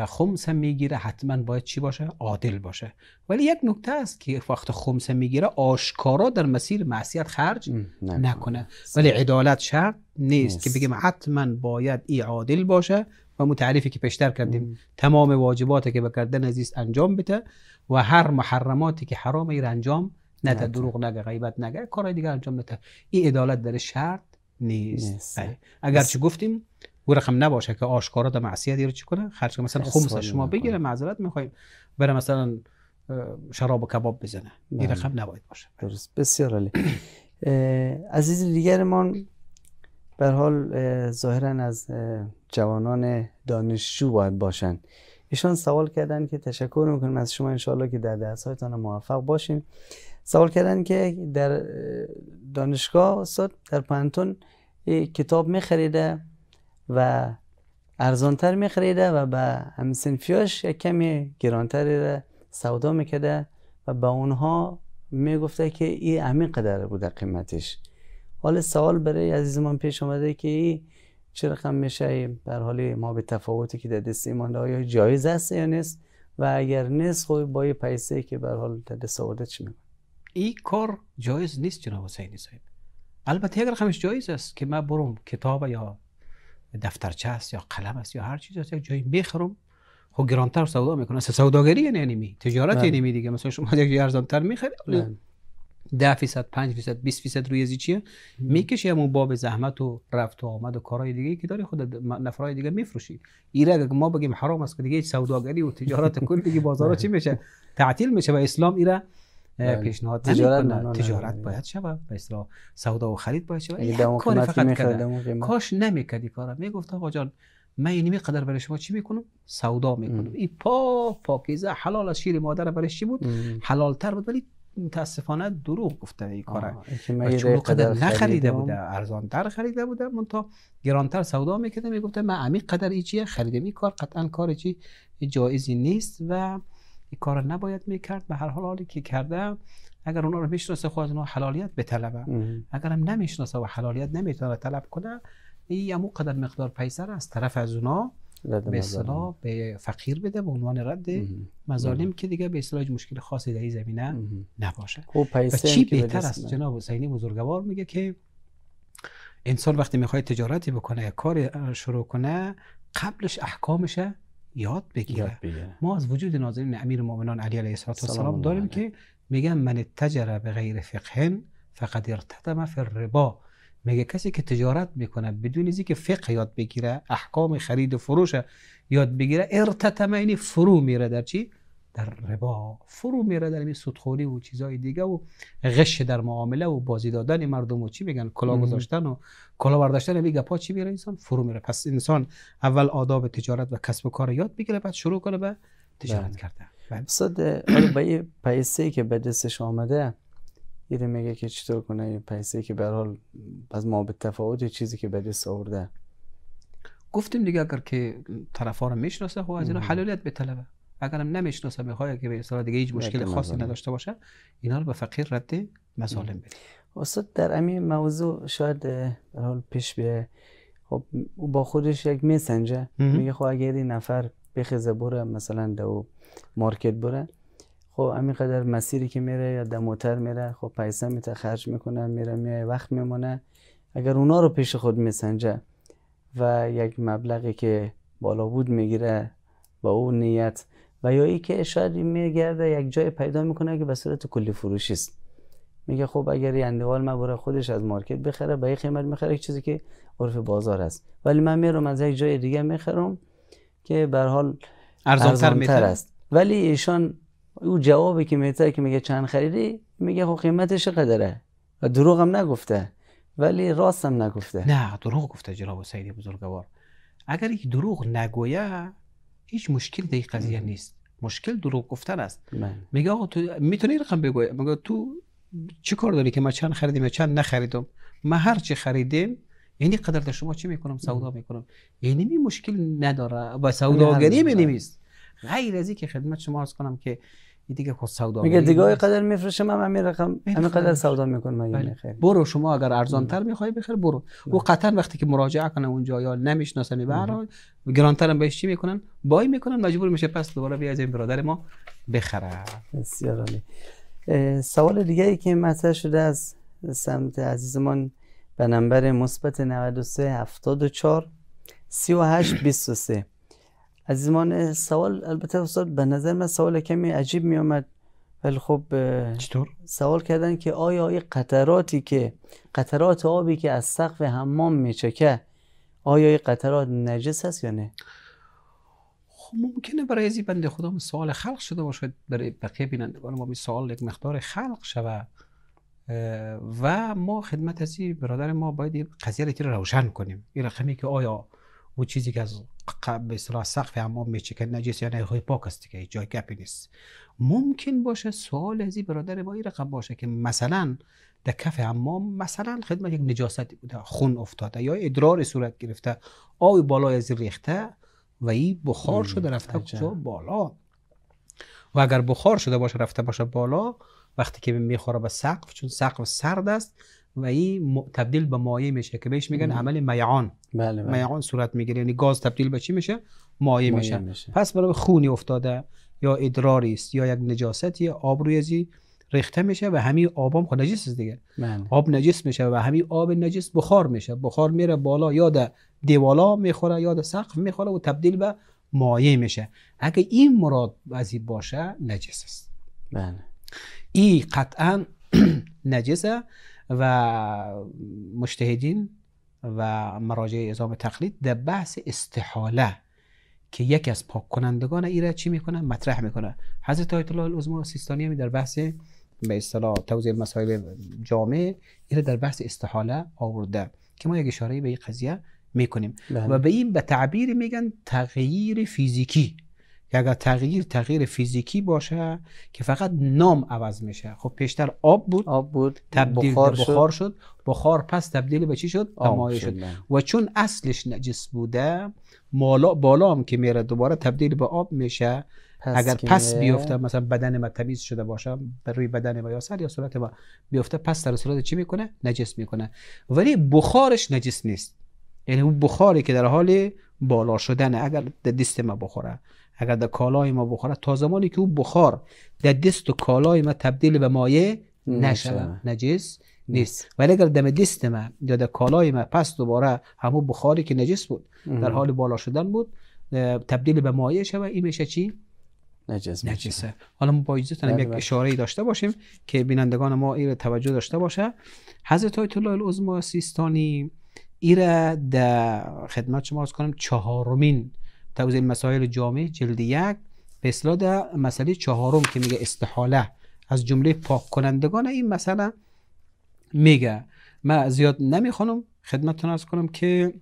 خمس میگیره حتما باید چی باشه عادل باشه ولی یک نکته است که وقت خمس میگیره آشکارا در مسیر معصیت خرج نکنه ولی عدالت شرط نیست, که بگیم حتما باید ای عادل باشه و متعریفی که پیشتر کردیم تمام واجباتی که به کردن عزیز انجام بده و هر محرماتی که حرام ایر انجام تا دروغ نگه غیبت نگه کارهای دیگه انجام بده این عدالت در شرط نیست, نیست. بله. اگر چی گفتیم او رقم نباشه که آشکارا در معصیت رو چی کنه خرج مثلا خمس شما بگیره معذرت میخوایم بره مثلا شراب و کباب بزنه این بله. رقم نباید باشه بله. درست بسیار عالی عزیز دیگرمان به حال ظاهرا از جوانان دانشجو باید باشن ایشان سوال کردن که تشکر میکنم از شما انشالله که در هایتان موفق باشین سوال کردن که در دانشگاه استاد در پانتون کتاب میخریده و ارزانتر میخریده و به سنفیاش یک کمی گرانتر سودا میکرده و به اونها میگفته که این همین قدر در قیمتش حال سوال برای عزیز پیش آمده که این چه رقم میشه بر حال ما به تفاوتی که در دست مانده آیا جایز است یا نیست و اگر نیست خب با یه پیسه که برحال حال در دست آورده چی این کار جایز نیست جناب حسینی صاحب البته اگر خمش جایز است که من برم کتاب یا دفترچه است یا قلم است یا هر چیز است جایی میخرم و خب گرانتر سودا میکنه سوداگری یعنی انیمی تجارت یعنی بله. دیگه مثلا شما یک جای ارزانتر میخری 10 بله. فیصد 5 فیصد 20 فیصد روی چیه میکشی همون باب زحمت و رفت و آمد و کارهای دیگه که داری خود نفرای دیگه میفروشی ایرا اگر ما بگیم حرام است که دیگه سوداگری و تجارت کل دیگه بازارا بله. چی میشه تعطیل میشه و اسلام ایره بله. پیشنهاد تجارت تجارت باید شود به اصطلاح سودا و خرید باید شود یک یعنی فقط کاش نمیکردی کارا میگفت آقا جان من اینی قدر برای شما چی میکنم سودا میکنم این پاکیزه حلال از شیر مادر برایش چی بود حلال تر بود ولی متاسفانه دروغ گفته این کار چون قدر نخریده بوده ارزان تر خریده بوده من تا گرانتر سودا میکرده میگفته من عمیق قدر این چیه خریدم کار قطعا کار چی جایزی نیست و این کار رو نباید میکرد به هر حال حالی که کردم اگر اونا رو میشناسه خود اونا حلالیت اگر اگرم نمیشناسه و حلالیت نمیتونه طلب کنه این قدر مقدار پیسر از طرف از اونا به اصلا به فقیر بده به عنوان رد مظالم که دیگه به اصطلاح مشکل خاصی در این زمینه نباشه و خب، چی بهتر است جناب حسینی بزرگوار میگه که انسان وقتی میخواد تجارتی بکنه یا کار شروع کنه قبلش احکامشه یاد بگیره ما از وجود ناظرین امیر مؤمنان علی علیه السلام داریم که میگن من تجره به غیر فقه فقط ارتدم فی الربا میگه کسی که تجارت میکنه بدون از که فقه یاد بگیره احکام خرید و فروش یاد بگیره ارتتمه یعنی فرو میره در چی در ربا فرو میره در این سودخوری و چیزهای دیگه و غش در معامله و بازی دادن مردم و چی میگن کلا گذاشتن و کلا برداشتن میگه پا چی میره انسان فرو میره پس انسان اول آداب تجارت و کسب و کار یاد بگیره بعد شروع کنه به تجارت بله. کرده بله. صد با این پیسه که به دستش آمده یه میگه که چطور کنه این پیسه که به حال از ما به تفاوت چیزی که به دست آورده گفتیم دیگه اگر که طرفا رو میشناسه خب از اینا حلالیت طلبه اگرم نمیشناسه میخواد که به اصطلاح دیگه هیچ مشکل خاصی نداشته باشه اینا رو به فقیر رد مظالم بده استاد در امی موضوع شاید حال پیش بیه خب با خودش یک میسنجه میگه خب اگر این نفر بخزه بره مثلا دو مارکت بره خب همینقدر مسیری که میره یا در موتر میره خب پیسه میته خرج میکنه میره میای وقت میمونه اگر اونا رو پیش خود میسنجه و یک مبلغی که بالا بود میگیره با اون نیت و یا ای که اشاری میگرده یک جای پیدا میکنه که به صورت کلی فروشی است میگه خب اگر یه اندوال خودش از مارکت بخره به قیمت میخره یک چیزی که عرف بازار است ولی من میرم از یک جای دیگه میخرم که به حال میتر است ولی ایشان او جوابی که میتره که میگه چند خریدی میگه خب قیمتش قدره و دروغ هم نگفته ولی راست هم نگفته نه دروغ گفته جناب سیدی بزرگوار اگر یک دروغ نگویه هیچ مشکل در قضیه نیست مشکل دروغ گفتن است بله. میگه آقا تو میتونی رقم بگوی مگه تو چی کار داری که ما چند خریدیم یا چند نخریدم ما هر چی خریدیم یعنی قدر در شما چی میکنم سودا میکنم یعنی می مشکل نداره و یعنی سوداگری بله. می غیر از که خدمت شما عرض کنم که این دیگه خود سودا میگه دیگه قدر میفروشه من همین رقم همین قدر سودا میکنم من بله. خیلی برو شما اگر ارزان تر میخوای بخیر برو بله. او قطعا وقتی که مراجعه کنه اونجا یا نمیشناسن برا گرانتر هم بهش چی میکنن بای میکنن مجبور میشه پس دوباره بیا از این برادر ما بخره بسیار عالی سوال دیگه ای که مطرح شده از سمت عزیزمان به نمبر مثبت 93 74 38 23 از زمان سوال البته استاد به نظر من سوال کمی عجیب می آمد ولی خب چطور؟ سوال کردن که آیا این قطراتی که قطرات آبی که از سقف حمام میچکه آیا این قطرات نجس است یا نه خب ممکنه برای ازی بنده خدا سوال خلق شده باشه برای بقیه بینندگان ما سوال یک مقدار خلق شوه و ما خدمت ازی برادر ما باید قضیه رو روشن کنیم این رقمی که آیا او چیزی که از به اصطلاح سقف حمام که نجس یعنی های پاک است که جای گپی نیست ممکن باشه سوال از برادر ما این رقم باشه که مثلا در کف حمام مثلا خدمت یک نجاستی بوده خون افتاده یا ادرار صورت گرفته آب بالای از ریخته و این بخار شده رفته کجا بالا و اگر بخار شده باشه رفته باشه بالا وقتی که میخوره به سقف چون سقف سرد است و این تبدیل به مایع میشه که بهش میگن عمل میعان بله, بله. میعان صورت میگیره یعنی گاز تبدیل به چی میشه مایع میشه. میشه پس برای خونی افتاده یا ادراری است یا یک نجاستی یا آب روی ازی ریخته میشه و همین آبام هم نجس دیگه بله. آب نجس میشه و همین آب نجس بخار میشه بخار میره بالا یا ده دیوالا میخوره یا ده سقف میخوره و تبدیل به مایع میشه اگه این مراد از باشه نجس است بله این قطعا نجسه و مشتهدین و مراجع اعزام تقلید در بحث استحاله که یکی از پاک کنندگان را چی میکنه مطرح میکنه حضرت آیت الله العظما سیستانی هم در بحث به اصطلاح توزیع مسائل جامعه ایره در بحث استحاله آورده که ما یک اشاره به این قضیه میکنیم بله. و به این به تعبیر میگن تغییر فیزیکی که اگر تغییر تغییر فیزیکی باشه که فقط نام عوض میشه خب پیشتر آب بود آب بود تبدیل بخار, بخار شد. بخار پس تبدیل به چی شد مایع شد و چون اصلش نجس بوده مالا بالا هم که میره دوباره تبدیل به آب میشه اگر پس بیفته مثلا بدن ما تمیز شده باشه بر روی بدن ما یا سر یا صورت ما بیفته پس در صورت چی میکنه نجس میکنه ولی بخارش نجس نیست یعنی اون بخاری که در حال بالا شدن اگر دست ما بخوره اگر در کالای ما بخوره تا زمانی که او بخار در دست و کالای ما تبدیل به مایع نشود نجس نیست ولی اگر دم دست ما یا در کالای ما پس دوباره همون بخاری که نجس بود در حال بالا شدن بود تبدیل به مایع شود این میشه چی نجس نجسه حالا ما با اجازهتون بله، یک بله. اشاره ای داشته باشیم که بینندگان ما این توجه داشته باشه حضرت آیت الله العظمی سیستانی ایره در خدمت شما از کنم چهارمین توضیح مسائل جامعه جلد یک به اصلاح در مسئله چهارم که میگه استحاله از جمله پاک کنندگان این مسئله میگه من زیاد نمیخوانم خدمتتون از کنم که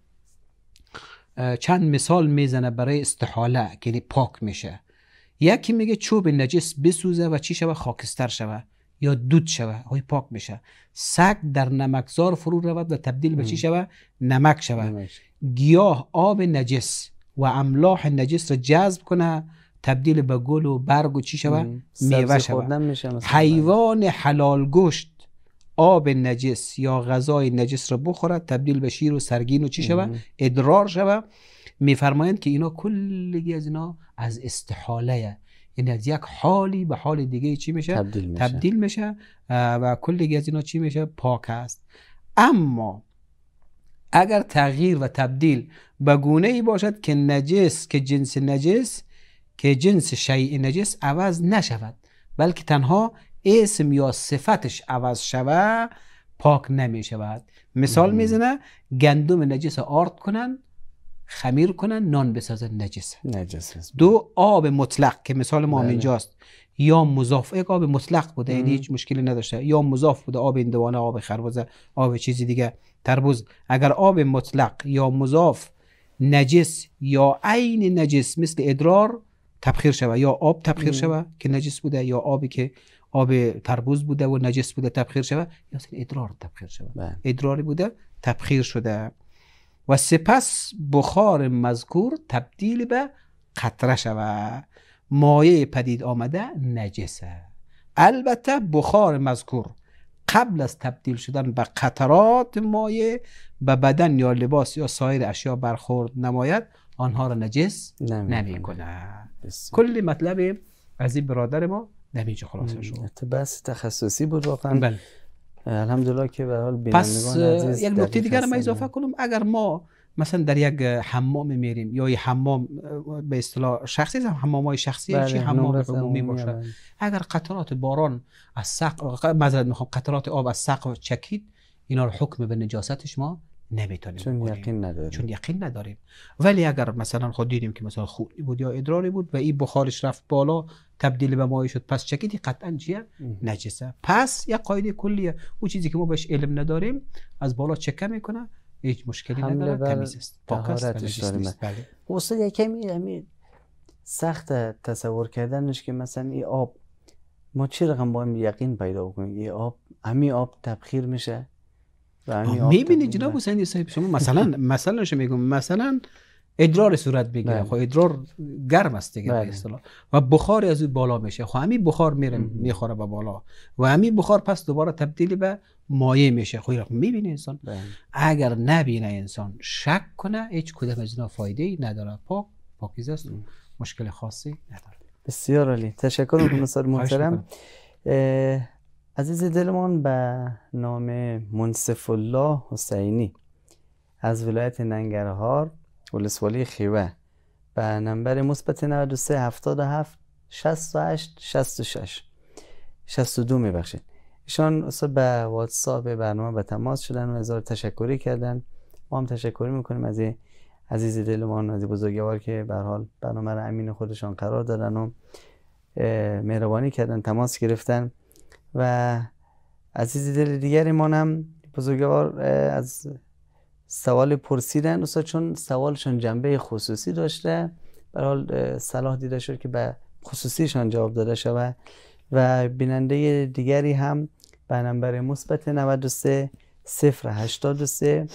چند مثال میزنه برای استحاله که یعنی پاک میشه یکی میگه چوب نجس بسوزه و چی شوه خاکستر شوه یا دود شوه های پاک میشه سگ در نمکزار فرو رود و تبدیل به چی شوه نمک شوه گیاه آب نجس و املاح نجس را جذب کنه تبدیل به گل و برگ و چی شود میوه شود حیوان حلال گشت آب نجس یا غذای نجس را بخورد تبدیل به شیر و سرگین و چی شود ادرار شود میفرمایند که اینا کلی از اینا از استحاله یعنی از یک حالی به حال دیگه چی میشه تبدیل میشه, تبدیل میشه و کلی از اینا چی میشه پاک است اما اگر تغییر و تبدیل به گونه ای باشد که نجس که جنس نجس که جنس شیء نجس عوض نشود بلکه تنها اسم یا صفتش عوض شود پاک نمی شود مثال میزنه گندم نجس آرد کنن خمیر کنن نان بسازن نجس دو آب مطلق که مثال ما بله. اینجاست یا مضاف یک آب مطلق بوده یعنی هیچ مشکلی نداشته یا مضاف بوده آب اندوانه آب خربزه آب چیزی دیگه تربوز اگر آب مطلق یا مضاف نجس یا عین نجس مثل ادرار تبخیر شوه یا آب تبخیر شوه که نجس بوده یا آبی که آب تربوز بوده و نجس بوده تبخیر شوه یا ادرار تبخیر شوه بله. ادراری بوده تبخیر شده و سپس بخار مذکور تبدیل به قطره شوه مایه پدید آمده نجسه البته بخار مذکور قبل از تبدیل شدن به قطرات مایه به بدن یا لباس یا سایر اشیا برخورد نماید آنها را نجس نمی کل مطلب از این برادر ما نمی خلاصه شد بس تخصصی بود واقعا بله. الحمدلله که به حال پس یک نکته دیگر من اضافه کنم اگر ما مثلا در یک حمام میریم یا یه حمام به اصطلاح شخصی هم بله، حمام های شخصی بله. چی حمام عمومی باشه بله. اگر قطرات باران از سقف میخوام قطرات آب از سقف چکید اینا رو حکم به نجاست ما نمیتونیم چون بکنیم. یقین نداریم چون یقین نداریم ولی اگر مثلا خود خب دیدیم که مثلا خونی بود یا ادراری بود و این بخارش رفت بالا تبدیل به مایع شد پس چکیدی قطعا چیه نجسه پس یک قاعده کلیه اون چیزی که ما بهش علم نداریم از بالا چکه میکنه هیچ مشکلی نداره تمیز است پاک است نیست بله کمی یکمی همین سخت تصور کردنش که مثلا این آب ما چه رقم بایم یقین پیدا کنیم این آب همین آب تبخیر میشه میبینی جناب حسین صاحب شما مثلا مثلا شما میگم مثلا ادرار صورت بگیره بله. خب ادرار گرم است دیگه به بله. اصطلاح و بخاری از اون بالا میشه خب همین بخار میره میخوره به بالا و همین بخار پس دوباره تبدیل به مایع میشه خب میبینه انسان بله. اگر نبینه انسان شک کنه هیچ کدام از اینا فایده ای نداره پاک پاکیزه است مشکل خاصی نداره بسیار عالی تشکر میکنم استاد محترم عزیز دلمان به نام منصف الله حسینی از ولایت ننگرهار ولسوالی خیوه به نمبر مثبت 93 77 68 66 62 میبخشید ایشان اصلا به واتساپ برنامه به تماس شدن و هزار تشکری کردن ما هم تشکری میکنیم از عزیز دلمان از بزرگوار که به حال برنامه را امین خودشان قرار دادن و مهربانی کردن تماس گرفتن و عزیز دل دیگری هم بزرگوار از سوال پرسیدن استاد چون سوالشان جنبه خصوصی داشته به صلاح دیده شد که به خصوصیشان جواب داده شود و بیننده دیگری هم به نمبر مثبت 93 0 83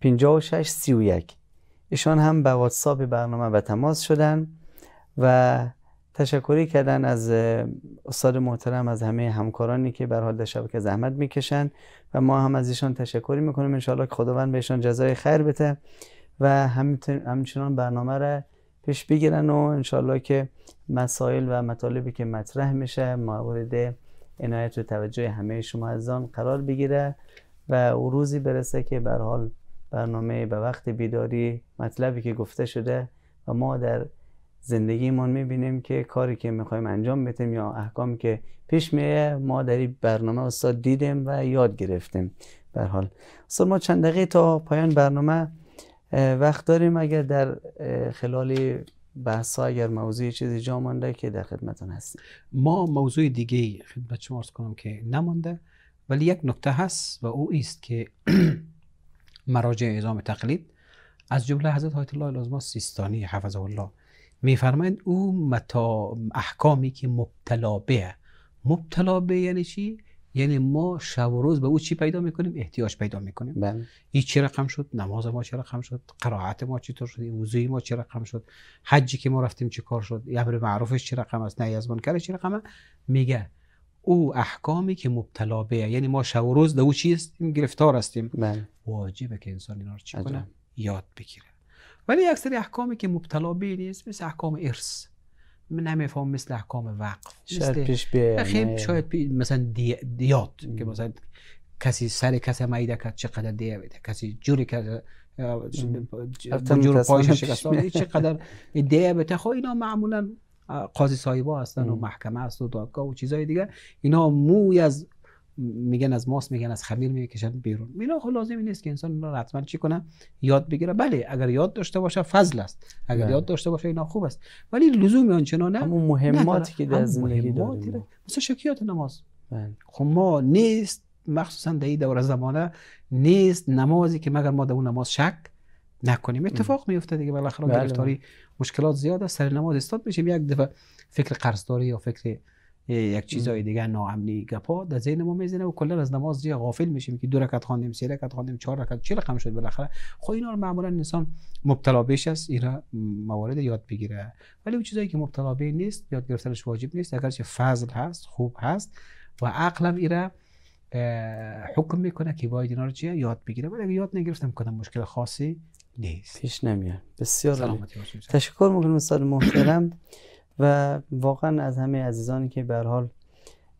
56 31 ایشان هم به واتساپ برنامه به تماس شدن و تشکری کردن از استاد محترم از همه همکارانی که بر حال در شبکه زحمت میکشن و ما هم از ایشان تشکری میکنیم انشاءالله که خداوند بهشان جزای خیر بده و همچنان برنامه را پیش بگیرن و انشاءالله که مسائل و مطالبی که مطرح میشه مورد عنایت و توجه همه شما از آن قرار بگیره و او روزی برسه که بر حال برنامه به وقت بیداری مطلبی که گفته شده و ما در زندگیمان میبینیم که کاری که میخوایم انجام بدیم یا احکامی که پیش میه ما در این برنامه استاد دیدیم و یاد گرفتیم به حال استاد ما چند دقیقه تا پایان برنامه وقت داریم اگر در خلال بحث اگر موضوع چیزی جا مانده که در خدمتون هست ما موضوع دیگه خدمت شما ارز کنم که نمانده ولی یک نکته هست و او ایست که مراجع اعظام تقلید از جمله حضرت آیت الله العظمه سیستانی حفظه الله میفرمایند او متا احکامی که مبتلا به مبتلا به یعنی چی یعنی ما شب و روز به او چی پیدا میکنیم احتیاج پیدا میکنیم بله. این چی رقم شد نماز ما چی رقم شد قرائت ما چطور شد وضوی ما چی رقم شد حجی که ما رفتیم چی کار شد امر معروفش چی رقم است نهی از منکر چی رقمه میگه او احکامی که مبتلا به یعنی ما شب و روز به او چی هستیم گرفتار هستیم بله. واجبه که انسان اینا رو چی کنه یاد بگیره ولی اکثر احکامی که مبتلا به نیست مثل احکام ارث نمیفهم مثل احکام وقف شاید پیش بیاد خیلی شاید پی... مثلا دیات که مثلا کسی سر کسی مایده کرد چقدر دیه بده کسی جوری کرد جور پایش شکست چقدر دیه بده خب اینا معمولا قاضی سایبا هستن و محکمه هست و دادگاه و چیزهای دیگه اینا موی از میگن از ماست میگن از خمیر میکشن بیرون اینا خب لازمی نیست که انسان اینا حتما چی کنه یاد بگیره بله اگر یاد داشته باشه فضل است اگر بله. یاد داشته باشه اینا خوب است ولی لزوم آنچنان نه همون مهماتی که در زندگی داریم مثل شکیات نماز بله. خب ما نیست مخصوصا در این دوره زمانه نیست نمازی که مگر ما در اون نماز شک نکنیم اتفاق میفته دیگه بالاخره بله. گرفتاری مشکلات زیاد است سر نماز استاد میشیم یک دفعه فکر قرضداری یا فکر یک چیزای دیگه ناامنی گپا در ذهن ما میزنه و کلا از نماز دیگه غافل میشیم که دو رکعت خواندیم سه رکعت خواندیم چهار رکعت چه رقم شد بالاخره خب اینا رو معمولا انسان مبتلا بهش است اینا موارد یاد بگیره ولی اون چیزایی که مبتلا به نیست یاد گرفتنش واجب نیست چه فضل هست خوب هست و عقلم اینا حکم میکنه که باید اینا رو چیه یاد بگیره ولی اگه یاد نگرفتم کنم مشکل خاصی نیست پیش نمیاد بسیار تشکر میکنم استاد محترم و واقعا از همه عزیزانی که به حال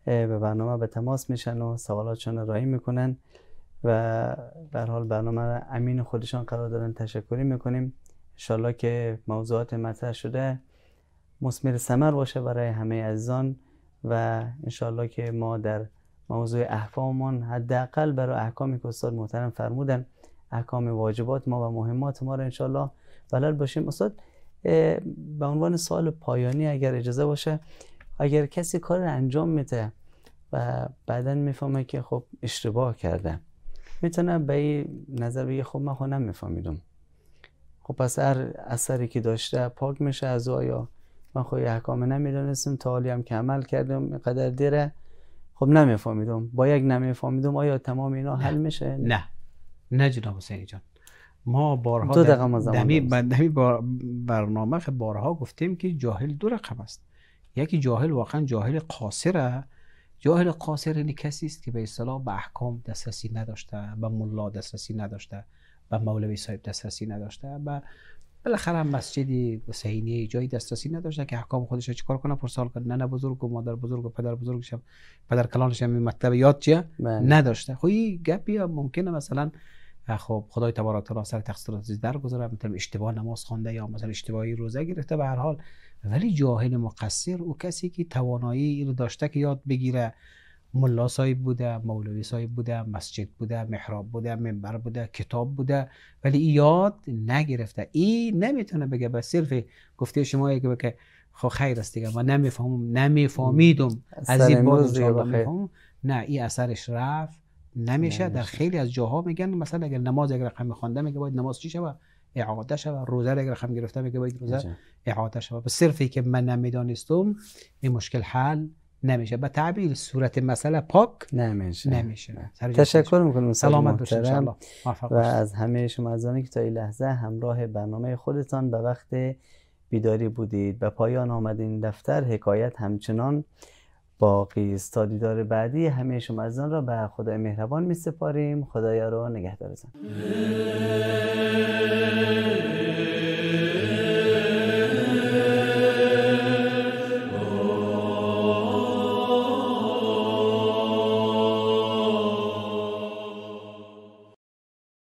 به برنامه به تماس میشن و سوالاتشان را میکنن و به حال برنامه را امین خودشان قرار دادن تشکری میکنیم انشالله که موضوعات مطرح شده مسمر سمر باشه برای همه عزیزان و انشالله که ما در موضوع احکاممان حداقل برای احکامی که استاد محترم فرمودن احکام واجبات ما و مهمات ما را انشالله بلد باشیم استاد به عنوان سال پایانی اگر اجازه باشه اگر کسی کار انجام میده و بعدا میفهمه که خب اشتباه کرده میتونه به نظر بگه خب من خب میفهمیدم خب پس هر اثری که داشته پاک میشه از آیا من خب احکام نمیدانستم تا حالی هم که عمل کردم قدر دیره خب نمیفهمیدم با یک نمیفهمیدم آیا تمام اینا حل میشه نه نه جناب حسینی جان ما بارها دو دقیقه ما زمان دمی برنامه بارها گفتیم که جاهل دو رقم است یکی جاهل واقعا جاهل قاصره جاهل قاصر یعنی کسی است که به اصطلاح به احکام دسترسی نداشته به مولا دسترسی نداشته به مولوی صاحب دسترسی نداشته و بالاخره مسجدی حسینی جایی دسترسی نداشته که احکام خودش را چیکار کنه پرسال کنه نه نه بزرگ و مادر بزرگ و پدر بزرگ بزرگش پدر کلانش هم مکتب یاد چیه بله. نداشته خب این گپی ممکنه مثلا خب خدای تبارک تعالی سر در گذاره مثلا اشتباه نماز خوانده یا مثلا اشتباهی روزه گرفته به هر حال ولی جاهل مقصر او کسی که توانایی رو داشته که یاد بگیره ملا صاحب بوده مولوی صاحب بوده مسجد بوده محراب بوده منبر بوده کتاب بوده ولی یاد نگرفته این نمیتونه بگه به صرف گفته شما که بگه خب خیر است دیگه ما نمیفهمم نمیفهمیدم از این بود نه این اثرش رفت نمیشه در خیلی از جاها میگن مثلا اگر نماز اگر رقم خوانده میگه باید نماز چی شوه اعاده شوه روزه اگر رقم گرفته میگه باید روزه اعاده شوه به صرفی که من نمیدانستم این مشکل حل نمیشه به تعبیر صورت مسئله پاک نمیشه نمیشه تشکر میکنم سلامت باشید و از همه شما از که تا این لحظه همراه برنامه خودتان به وقت بیداری بودید به پایان آمدین دفتر حکایت همچنان باقی استادی داره بعدی همه شما از آن را به خدای مهربان می سپاریم خدایا رو نگهدارتان